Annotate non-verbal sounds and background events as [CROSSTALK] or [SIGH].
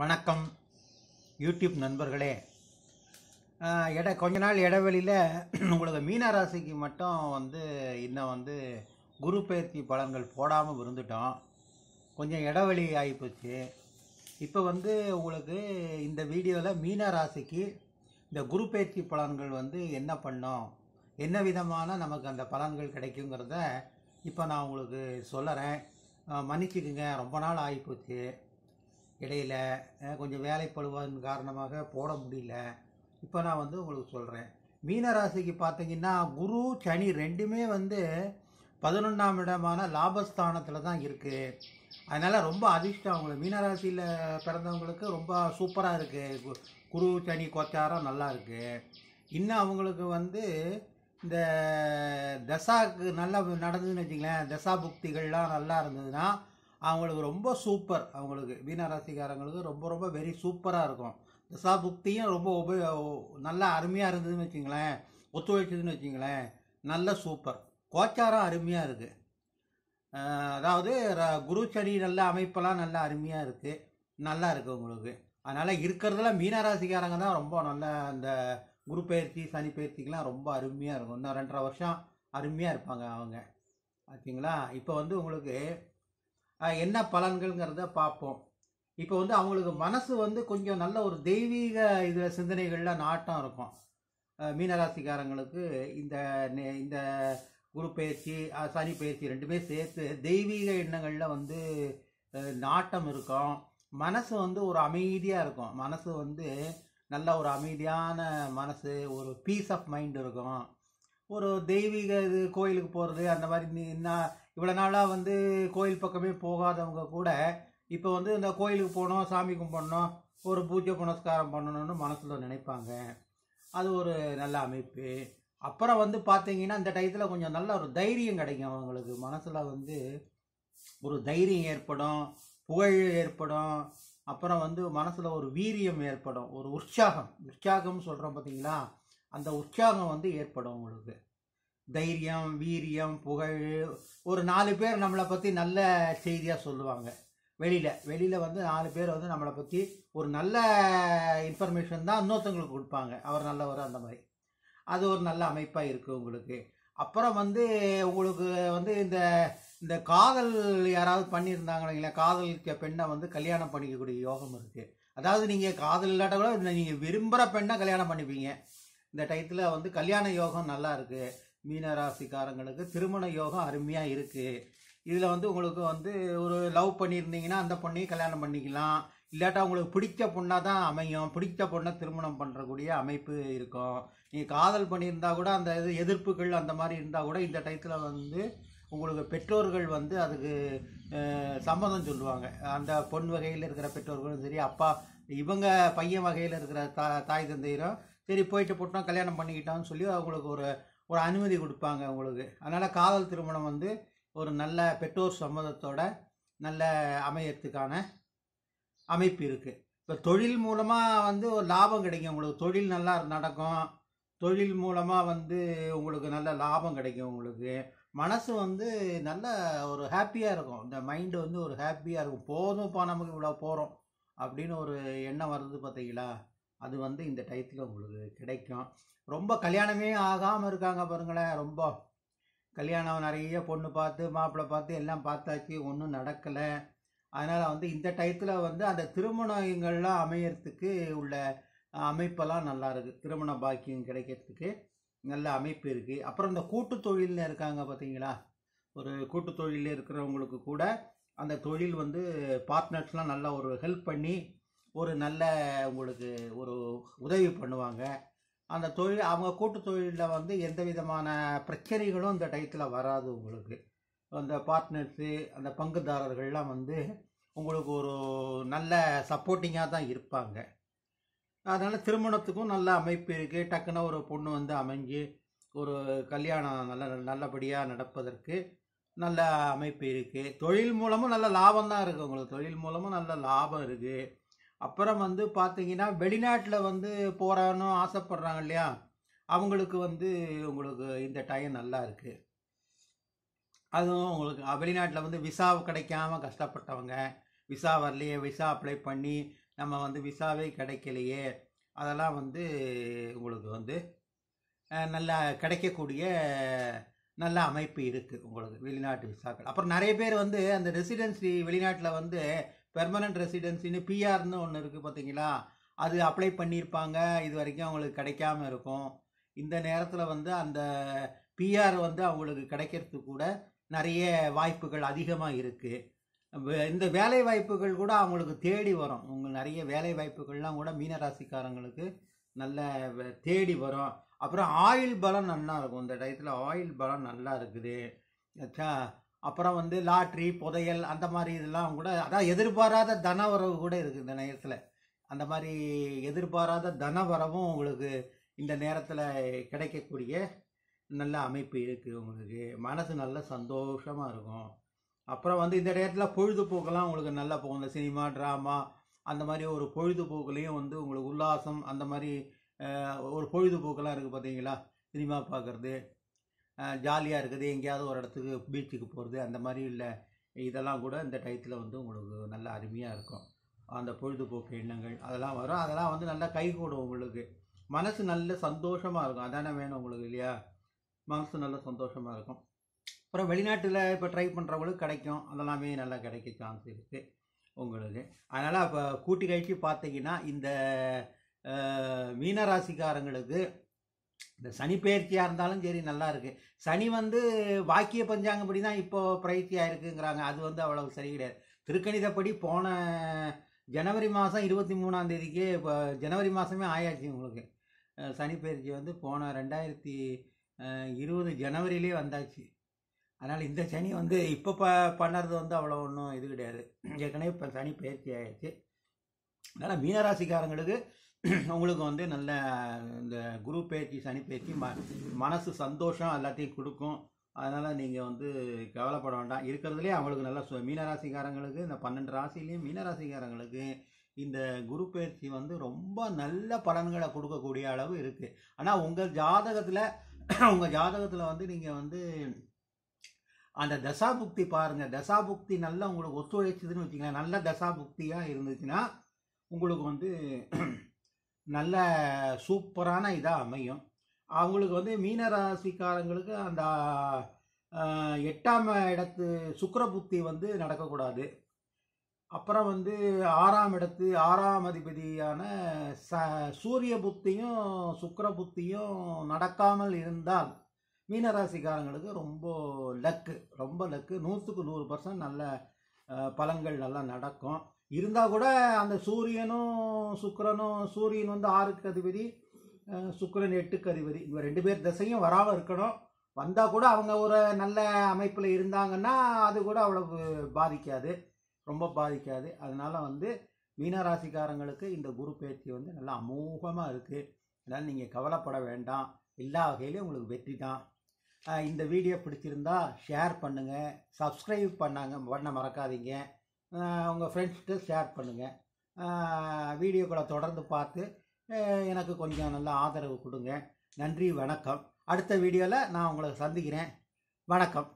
வணக்கம் யூடியூப் நண்பர்களே எடை கொஞ்ச நாள் இடைவெளியில் உங்களுக்கு மீனராசிக்கு மட்டும் வந்து இன்னும் வந்து குரு பயிற்சி பலன்கள் போடாமல் இருந்துட்டோம் கொஞ்சம் இடைவெளி ஆகிப்போச்சு இப்போ வந்து உங்களுக்கு இந்த வீடியோவில் மீனராசிக்கு இந்த குரு பயிற்சி பலன்கள் வந்து என்ன பண்ணோம் என்ன விதமான நமக்கு அந்த பலன்கள் கிடைக்குங்கிறத இப்போ நான் உங்களுக்கு சொல்லுறேன் மன்னிச்சுக்குங்க ரொம்ப நாள் ஆகிப்போச்சு இடையில் கொஞ்சம் வேலைப்படுவதன் காரணமாக போட முடியல இப்போ நான் வந்து உங்களுக்கு சொல்கிறேன் மீனராசிக்கு பார்த்தீங்கன்னா குரு சனி ரெண்டுமே வந்து பதினொன்றாம் இடமான லாபஸ்தானத்தில் தான் இருக்குது அதனால் ரொம்ப அதிர்ஷ்டம் அவங்களுக்கு மீனராசியில் பிறந்தவங்களுக்கு ரொம்ப சூப்பராக இருக்குது குரு சனி கோச்சாரம் நல்லா இருக்குது இன்னும் அவங்களுக்கு வந்து இந்த தசாக்கு நல்லா நடந்ததுன்னு வச்சிங்களேன் தசா புக்திகள்லாம் நல்லா இருந்ததுன்னா அவங்களுக்கு ரொம்ப சூப்பர் அவங்களுக்கு மீன ராசிக்காரங்களுக்கு ரொம்ப ரொம்ப வெரி சூப்பராக இருக்கும் திசா புக்தியும் ரொம்ப உபயோ நல்லா அருமையாக இருந்ததுன்னு வச்சுங்களேன் ஒத்துழைச்சதுன்னு வச்சுங்களேன் நல்ல சூப்பர் கோச்சாரம் அருமையாக இருக்குது அதாவது குரு சனி நல்ல அமைப்பெல்லாம் நல்லா அருமையாக இருக்குது நல்லா இருக்குது உங்களுக்கு அதனால் இருக்கிறதுல மீனராசிக்காரங்க தான் ரொம்ப நல்ல அந்த குரு பயிற்சி சனி பயிற்சிக்கெலாம் ரொம்ப அருமையாக இருக்கும் இன்னும் ரெண்டரை வருஷம் அருமையாக இருப்பாங்க அவங்க ஆச்சுங்களா இப்போ வந்து உங்களுக்கு என்ன பலன்கள்ங்கிறத பார்ப்போம் இப்போ வந்து அவங்களுக்கு மனசு வந்து கொஞ்சம் நல்ல ஒரு தெய்வீக இது சிந்தனைகளில் நாட்டம் இருக்கும் மீனராசிக்காரங்களுக்கு இந்த இந்த குரு பயிற்சி சனி பயிற்சி ரெண்டுமே சேர்த்து தெய்வீக எண்ணங்களில் வந்து நாட்டம் இருக்கும் மனசு வந்து ஒரு அமைதியாக இருக்கும் மனசு வந்து நல்ல ஒரு அமைதியான மனசு ஒரு பீஸ் ஆஃப் மைண்ட் இருக்கும் ஒரு தெய்வீக இது கோயிலுக்கு போகிறது அந்த மாதிரி நான் இவ்வளோ நாளாக வந்து கோயில் பக்கமே போகாதவங்க கூட இப்போ வந்து இந்த கோயிலுக்கு போகணும் சாமி கும்பிடணும் ஒரு பூஜை புனஸ்காரம் பண்ணணும்னு மனசில் நினைப்பாங்க அது ஒரு நல்ல அமைப்பு அப்புறம் வந்து பார்த்தீங்கன்னா இந்த டயத்தில் கொஞ்சம் நல்ல ஒரு தைரியம் கிடைக்கும் அவங்களுக்கு மனசில் வந்து ஒரு தைரியம் ஏற்படும் புகழ் ஏற்படும் அப்புறம் வந்து மனசில் ஒரு வீரியம் ஏற்படும் ஒரு உற்சாகம் உற்சாகம்னு சொல்கிறோம் பார்த்தீங்களா அந்த உற்சாகம் வந்து ஏற்படும் உங்களுக்கு தைரியம் வீரியம் புகழ் ஒரு நாலு பேர் நம்மளை பற்றி நல்ல செய்தியாக சொல்லுவாங்க வெளியில் வெளியில் வந்து நாலு பேர் வந்து நம்மளை பற்றி ஒரு நல்ல இன்ஃபர்மேஷன் தான் இன்னொருத்தவங்களுக்கு கொடுப்பாங்க அவர் நல்லவர் அந்த மாதிரி அது ஒரு நல்ல அமைப்பாக இருக்குது உங்களுக்கு அப்புறம் வந்து உங்களுக்கு வந்து இந்த இந்த காதல் யாராவது பண்ணியிருந்தாங்களா காதலிக்க பெண்ணை வந்து கல்யாணம் பண்ணிக்கக்கூடிய யோகம் இருக்குது அதாவது நீங்கள் காதல் இல்லாட்ட கூட நீங்கள் விரும்புகிற பெண்ணை கல்யாணம் பண்ணிப்பீங்க இந்த டயத்தில் வந்து கல்யாண யோகம் நல்லா இருக்குது மீனராசிக்காரங்களுக்கு திருமண யோகம் அருமையாக இருக்குது இதில் வந்து உங்களுக்கு வந்து ஒரு லவ் பண்ணியிருந்தீங்கன்னா அந்த பொண்ணையும் கல்யாணம் பண்ணிக்கலாம் இல்லாட்டா உங்களுக்கு பிடிச்ச பொண்ணாக தான் அமையும் பிடிச்ச பொண்ணை திருமணம் பண்ணுறக்கூடிய அமைப்பு இருக்கும் நீங்கள் காதல் பண்ணியிருந்தா கூட அந்த இது எதிர்ப்புகள் அந்த மாதிரி இருந்தால் கூட இந்த டயத்தில் வந்து உங்களுக்கு பெற்றோர்கள் வந்து அதுக்கு சம்மதம் சொல்லுவாங்க அந்த பொன் வகையில் இருக்கிற பெற்றோர்களும் சரி அப்பா இவங்க பையன் வகையில் இருக்கிற தா தாய் தந்தையரும் சரி போயிட்டு போட்டோம் கல்யாணம் பண்ணிக்கிட்டான்னு சொல்லி அவங்களுக்கு ஒரு ஒரு அனுமதி கொடுப்பாங்க அவங்களுக்கு அதனால் காதல் திருமணம் வந்து ஒரு நல்ல பெற்றோர் சம்மதத்தோட நல்ல அமையறதுக்கான அமைப்பு இருக்குது இப்போ தொழில் மூலமாக வந்து ஒரு லாபம் கிடைக்கும் உங்களுக்கு தொழில் நல்லா நடக்கும் தொழில் மூலமாக வந்து உங்களுக்கு நல்ல லாபம் கிடைக்கும் உங்களுக்கு மனசு வந்து நல்ல ஒரு ஹாப்பியாக இருக்கும் இந்த மைண்டு வந்து ஒரு ஹாப்பியாக இருக்கும் போதும்ப்பா நமக்கு இவ்வளோ போகிறோம் அப்படின்னு ஒரு எண்ணம் வருது பார்த்தீங்களா அது வந்து இந்த டயத்தில் உங்களுக்கு கிடைக்கும் ரொம்ப கல்யாணமே ஆகாமல் இருக்காங்க பாருங்களேன் ரொம்ப கல்யாணம் நிறைய பொண்ணு பார்த்து மாப்பிள்ளை பார்த்து எல்லாம் பார்த்தாச்சு ஒன்றும் நடக்கலை அதனால் வந்து இந்த டயத்தில் வந்து அந்த திருமணங்கள்லாம் அமையறதுக்கு உள்ள அமைப்பெல்லாம் நல்லா இருக்குது திருமண பாக்கியம் கிடைக்கிறதுக்கு நல்ல அமைப்பு இருக்குது அப்புறம் இந்த கூட்டு தொழிலில் இருக்காங்க பார்த்தீங்களா ஒரு கூட்டு தொழிலில் இருக்கிறவங்களுக்கு கூட அந்த தொழில் வந்து பார்ட்னர்ஸ்லாம் நல்லா ஒரு ஹெல்ப் பண்ணி ஒரு நல்ல உங்களுக்கு ஒரு உதவி பண்ணுவாங்க அந்த தொழில் அவங்க கூட்டு தொழிலில் வந்து எந்த விதமான பிரச்சனைகளும் இந்த டயத்தில் வராது உங்களுக்கு அந்த பார்ட்னர்ஸு அந்த பங்குதாரர்கள்லாம் வந்து உங்களுக்கு ஒரு நல்ல சப்போர்ட்டிங்காக தான் இருப்பாங்க அதனால் திருமணத்துக்கும் நல்ல அமைப்பு இருக்குது டக்குன்னு ஒரு பொண்ணு வந்து அமைஞ்சு ஒரு கல்யாணம் நல்ல நல்லபடியாக நடப்பதற்கு நல்ல அமைப்பு இருக்குது தொழில் மூலமும் நல்ல லாபம் தான் இருக்குது உங்களுக்கு தொழில் மூலமும் நல்ல லாபம் இருக்குது அப்புறம் வந்து பார்த்தீங்கன்னா வெளிநாட்டில் வந்து போகிறான்னு ஆசைப்படுறாங்க இல்லையா அவங்களுக்கு வந்து உங்களுக்கு இந்த டைம் நல்லா இருக்குது அதுவும் உங்களுக்கு வெளிநாட்டில் வந்து விசா கிடைக்காம கஷ்டப்பட்டவங்க விசா வரலையே விசா அப்ளை பண்ணி நம்ம வந்து விசாவே கிடைக்கலையே அதெல்லாம் வந்து உங்களுக்கு வந்து நல்லா கிடைக்கக்கூடிய நல்ல அமைப்பு இருக்குது உங்களுக்கு வெளிநாட்டு விசாக்கள் அப்புறம் நிறைய பேர் வந்து அந்த ரெசிடென்சி வெளிநாட்டில் வந்து பெர்மனன்ட் ரெசிடென்சின்னு பிஆர்னு ஒன்று இருக்குது பார்த்தீங்களா அது அப்ளை பண்ணியிருப்பாங்க இது வரைக்கும் அவங்களுக்கு கிடைக்காம இருக்கும் இந்த நேரத்தில் வந்து அந்த பிஆர் வந்து அவங்களுக்கு கிடைக்கிறதுக்கு கூட நிறைய வாய்ப்புகள் அதிகமாக இருக்குது இந்த வேலை வாய்ப்புகள் கூட அவங்களுக்கு தேடி வரும் உங்களுக்கு நிறைய வேலை வாய்ப்புகள்லாம் கூட மீனராசிக்காரங்களுக்கு நல்ல தேடி வரும் அப்புறம் ஆயில் பலம் நல்லா இருக்கும் இந்த டயத்தில் ஆயில் பலம் நல்லா இருக்குது அப்புறம் வந்து லாட்ரி புதையல் அந்த மாதிரி இதெல்லாம் கூட அதான் எதிர்பாராத தன வரவு கூட இருக்குது இந்த நேரத்தில் அந்த மாதிரி எதிர்பாராத தன வரவும் உங்களுக்கு இந்த நேரத்தில் கிடைக்கக்கூடிய நல்ல அமைப்பு இருக்குது உங்களுக்கு மனசு நல்ல சந்தோஷமாக இருக்கும் அப்புறம் வந்து இந்த நேரத்தில் பொழுதுபோக்கெல்லாம் உங்களுக்கு நல்லா போகும் இந்த சினிமா ட்ராமா அந்த மாதிரி ஒரு பொழுதுபோக்குலேயும் வந்து உங்களுக்கு உல்லாசம் அந்த மாதிரி ஒரு பொழுதுபோக்கெல்லாம் இருக்குது பார்த்தீங்களா சினிமா பார்க்குறது ஜாலியாக இருக்குது எங்கேயாவது ஒரு இடத்துக்கு பீச்சுக்கு போகிறது அந்த மாதிரி இல்லை இதெல்லாம் கூட இந்த டயத்தில் வந்து உங்களுக்கு நல்ல அருமையாக இருக்கும் அந்த பொழுதுபோக்கு எண்ணங்கள் அதெல்லாம் வரும் அதெல்லாம் வந்து நல்லா கைகூடும் உங்களுக்கு மனசு நல்ல சந்தோஷமாக இருக்கும் அதானே வேணும் உங்களுக்கு இல்லையா மனசு நல்ல சந்தோஷமாக இருக்கும் அப்புறம் வெளிநாட்டில் இப்போ ட்ரை பண்ணுறவங்களுக்கு கிடைக்கும் அதெல்லாமே நல்லா கிடைக்க சான்ஸ் இருக்குது உங்களுக்கு அதனால் இப்போ கூட்டி கழித்து பார்த்தீங்கன்னா இந்த மீனராசிக்காரங்களுக்கு இந்த சனி பயிற்சியாக இருந்தாலும் சரி நல்லா இருக்குது சனி வந்து வாக்கிய பஞ்சாங்கப்படி தான் இப்போது பயிற்சியாக இருக்குங்கிறாங்க அது வந்து அவ்வளவு சரி கிடையாது திருக்கணிதப்படி போன ஜனவரி மாதம் இருபத்தி மூணாம் தேதிக்கே இப்போ ஜனவரி மாதமே ஆயாச்சு உங்களுக்கு சனி பயிற்சி வந்து போன ரெண்டாயிரத்தி இருபது ஜனவரியிலே வந்தாச்சு அதனால் இந்த சனி வந்து இப்போ ப பண்ணுறது வந்து அவ்வளோ ஒன்றும் இது கிடையாது ஏற்கனவே இப்போ சனி பயிற்சி ஆயிடுச்சு அதனால் மீனராசிக்காரங்களுக்கு உங்களுக்கு [CLEARS THROAT] வந்து நல்ல இந்த குரு பயிற்சி சனி பயிற்சி ம மனசு சந்தோஷம் எல்லாத்தையும் கொடுக்கும் அதனால் நீங்கள் வந்து கவலைப்பட வேண்டாம் இருக்கிறதுலேயே அவங்களுக்கு நல்ல மீனராசிக்காரங்களுக்கு இந்த பன்னெண்டு ராசிலையும் மீனராசிக்காரங்களுக்கு இந்த குரு பயிற்சி வந்து ரொம்ப நல்ல பலன்களை கொடுக்கக்கூடிய அளவு இருக்குது ஆனால் உங்கள் ஜாதகத்தில் [CLEARS THROAT] உங்கள் ஜாதகத்தில் வந்து நீங்கள் வந்து அந்த தசாபுக்தி பாருங்கள் தசாபுக்தி நல்லா உங்களுக்கு ஒத்துழைச்சிதுன்னு வச்சுக்கலாம் நல்ல தசாபுக்தியாக இருந்துச்சுன்னா உங்களுக்கு வந்து நல்ல சூப்பரான இதாக அமையும் அவங்களுக்கு வந்து மீனராசிக்காரங்களுக்கு அந்த எட்டாம் இடத்து சுக்கர புத்தி வந்து நடக்கக்கூடாது அப்புறம் வந்து ஆறாம் இடத்து ஆறாம் அதிபதியான ச சூரிய புத்தியும் சுக்கர புத்தியும் நடக்காமல் இருந்தால் மீனராசிக்காரங்களுக்கு ரொம்ப லக்கு ரொம்ப லக்கு நூற்றுக்கு நூறு பர்சன்ட் நல்ல பலங்கள் நல்லா நடக்கும் இருந்தால் கூட அந்த சூரியனும் சுக்கரனும் சூரியன் வந்து ஆறுக்கு அதிபதி சுக்கரன் எட்டுக்கு அதிபதி இவங்க ரெண்டு பேர் திசையும் வராமல் இருக்கணும் வந்தால் கூட அவங்க ஒரு நல்ல அமைப்பில் இருந்தாங்கன்னா அது கூட அவ்வளவு பாதிக்காது ரொம்ப பாதிக்காது அதனால் வந்து மீனராசிக்காரங்களுக்கு இந்த குரு பேச்சு வந்து நல்லா அமோகமாக இருக்குது அதனால் நீங்கள் கவலைப்பட வேண்டாம் எல்லா வகையிலையும் உங்களுக்கு வெற்றி தான் இந்த வீடியோ பிடிச்சிருந்தா ஷேர் பண்ணுங்கள் சப்ஸ்கிரைப் பண்ணாங்க பண்ண மறக்காதீங்க உங்கள் ஃப்ரெண்ட்ஸ்கிட்ட ஷேர் பண்ணுங்கள் வீடியோக்களை தொடர்ந்து பார்த்து எனக்கு கொஞ்சம் நல்ல ஆதரவு கொடுங்க நன்றி வணக்கம் அடுத்த வீடியோவில் நான் உங்களை சந்திக்கிறேன் வணக்கம்